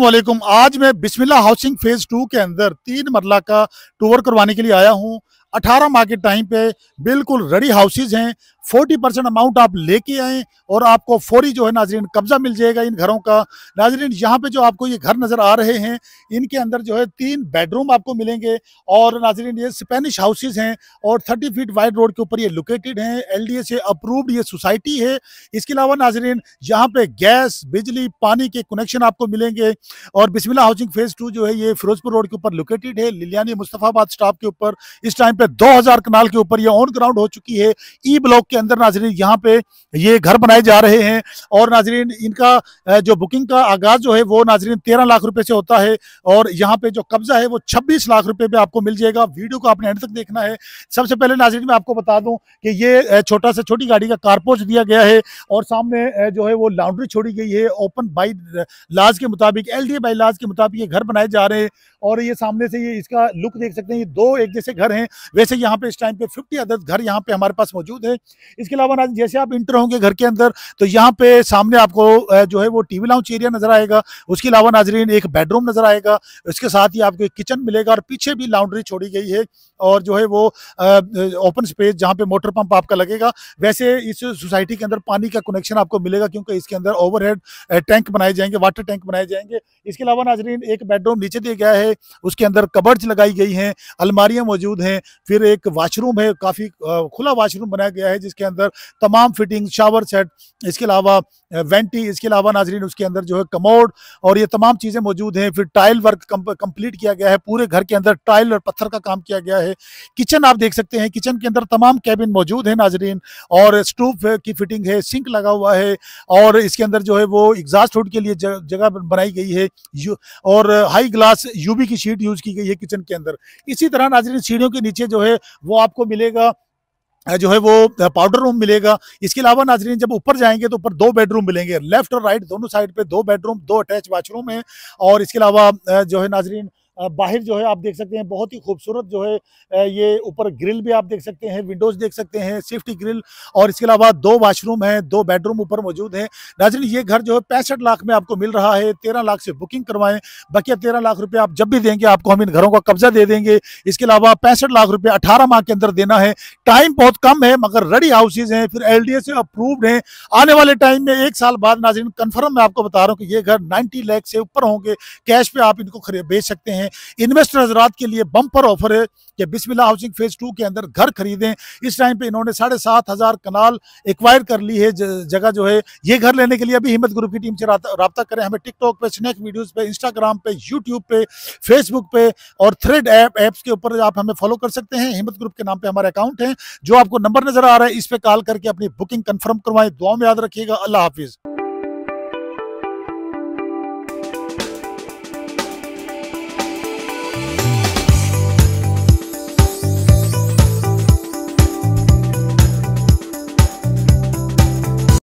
वालेकुम आज मैं बिस्मिल्ला हाउसिंग फेज टू के अंदर तीन मरला का टूर करवाने के लिए आया हूँ 18 मार्केट टाइम पे बिल्कुल रेडी हाउसेज हैं फोर्टी परसेंट अमाउंट आप लेके आए और आपको फौरी जो है नाजरीन कब्जा मिल जाएगा इन घरों का नाजरीन यहाँ पे जो आपको ये घर नज़र आ रहे हैं इनके अंदर जो है तीन बेडरूम आपको मिलेंगे और नाजरीन ये स्पेनिश हाउसेज हैं और थर्टी फीट वाइड रोड के ऊपर ये लोकेटेड हैं एल से अप्रूव्ड ये सोसाइटी है इसके अलावा नाजरीन यहाँ पे गैस बिजली पानी के कनेक्शन आपको मिलेंगे और बिस्मिला हाउसिंग फेज़ टू जो है ये फिरोजपुर रोड के ऊपर लोकेटेड है लिलियानी मुस्तफ़ाबाद स्टाफ के ऊपर इस टाइम पे दो कनाल के ऊपर ये ऑन ग्राउंड हो चुकी है ई e ब्लॉक के अंदर नाजरीन यहाँ पे ये घर बनाए जा रहे हैं और नाजरीन इनका जो बुकिंग का आगाज जो है वो नाजरीन तेरह लाख रुपए से होता है और यहाँ पे जो कब्जा है वो छब्बीस लाख रुपए में आपको मिल जाएगा वीडियो को आपने एंड तक देखना है सबसे पहले नाजरीन मैं आपको बता दूँ कि ये छोटा से छोटी गाड़ी का कारपोच दिया गया है और सामने जो है वो लाउंड्री छोड़ी गई है ओपन बाई लाज के मुताबिक एल डी बाई लाज के मुताबिक ये घर बनाए जा रहे हैं और ये सामने से ये इसका लुक देख सकते हैं ये दो एक जैसे घर हैं वैसे यहाँ पे इस टाइम पे फिफ्टी अदद घर यहाँ पे हमारे पास मौजूद है इसके अलावा ना जैसे आप इंटर होंगे घर के अंदर तो यहाँ पे सामने आपको जो है वो टीवी लाउंज एरिया नजर आएगा उसके अलावा नाजरीन एक बेडरूम नजर आएगा इसके साथ ही आपको किचन मिलेगा और पीछे भी लाउंड्री छोड़ी गई है और जो है वो ओपन स्पेस जहाँ पे मोटर पंप आपका लगेगा वैसे इस सोसाइटी के अंदर पानी का कनेक्शन आपको मिलेगा क्योंकि इसके अंदर ओवरहेड टैंक बनाए जाएंगे वाटर टैंक बनाए जाएंगे इसके अलावा नाजरीन एक बेडरूम नीचे दिया गया है उसके अंदर कबर्ज लगाई गई हैं अलमारियाँ मौजूद हैं फिर एक वाशरूम है काफ़ी खुला वाशरूम बनाया गया है जिस इसके अंदर तमाम फिटिंग शावर सेट इसके अलावा वेंटी इसके अलावा नाजरीन उसके अंदर जो है कमोड और ये तमाम चीज़ें मौजूद हैं फिर टाइल वर्क कंप्लीट किया गया है पूरे घर के अंदर टाइल और पत्थर का काम किया गया है किचन आप देख सकते हैं किचन के अंदर तमाम कैबिन मौजूद है नाजरीन और स्टूफ की फिटिंग है सिंक लगा हुआ है और इसके अंदर जो है वो एग्जास्ट हुड के लिए जगह बनाई गई है और हाई ग्लास यूबी की शीट यूज़ की गई है किचन के अंदर इसी तरह नाजरीन सीढ़ियों के नीचे जो है वो आपको मिलेगा जो है वो पाउडर रूम मिलेगा इसके अलावा नाजरीन जब ऊपर जाएंगे तो ऊपर दो बेडरूम मिलेंगे लेफ्ट और राइट दोनों साइड पे दो बेडरूम दो अटैच वाशरूम है और इसके अलावा जो है नाजरीन बाहर जो है आप देख सकते हैं बहुत ही खूबसूरत जो है ये ऊपर ग्रिल भी आप देख सकते हैं विंडोज देख सकते हैं सेफ्टी ग्रिल और इसके अलावा दो वाशरूम है दो बेडरूम ऊपर मौजूद है नाजन ये घर जो है पैंसठ लाख में आपको मिल रहा है तेरह लाख से बुकिंग करवाएं बकिया तेरह लाख रुपये आप जब भी देंगे आपको हम इन घरों का कब्जा दे देंगे इसके अलावा पैंसठ लाख रुपये अठारह माह के अंदर देना है टाइम बहुत कम है मगर रेडी हाउसेज हैं फिर एल डी अप्रूव्ड हैं आने वाले टाइम में एक साल बाद नाजरीन कन्फर्म मैं आपको बता रहा हूँ कि ये घर नाइन्टी लैख से ऊपर होंगे कैश पर आप इनको बेच सकते हैं हैं इन्वेस्टर हजरात के लिए बम्पर ऑफर है कि बिस्मिल्ला हाउसिंग फेज टू के अंदर घर खरीदें इस टाइम पे इन्होंने साढ़े सात हज़ार कनाल एक्वायर कर ली है जगह जो है ये घर लेने के लिए अभी हिम्मत ग्रुप की टीम से रबता करें हमें टिकटॉक पे स्नैक वीडियोज़ पे इंस्टाग्राम पे यूट्यूब पे फेसबुक पे और थ्रेड ऐप एप, ऐप्स के ऊपर आप हमें फॉलो कर सकते हैं हिम्मत ग्रुप के नाम पर हमारे अकाउंट है जो आपको नंबर नज़र आ रहा है इस पर कॉल करके अपनी बुकिंग कन्फर्म करवाएं दुआ में याद रखिएगा अल्लाह हाफिज़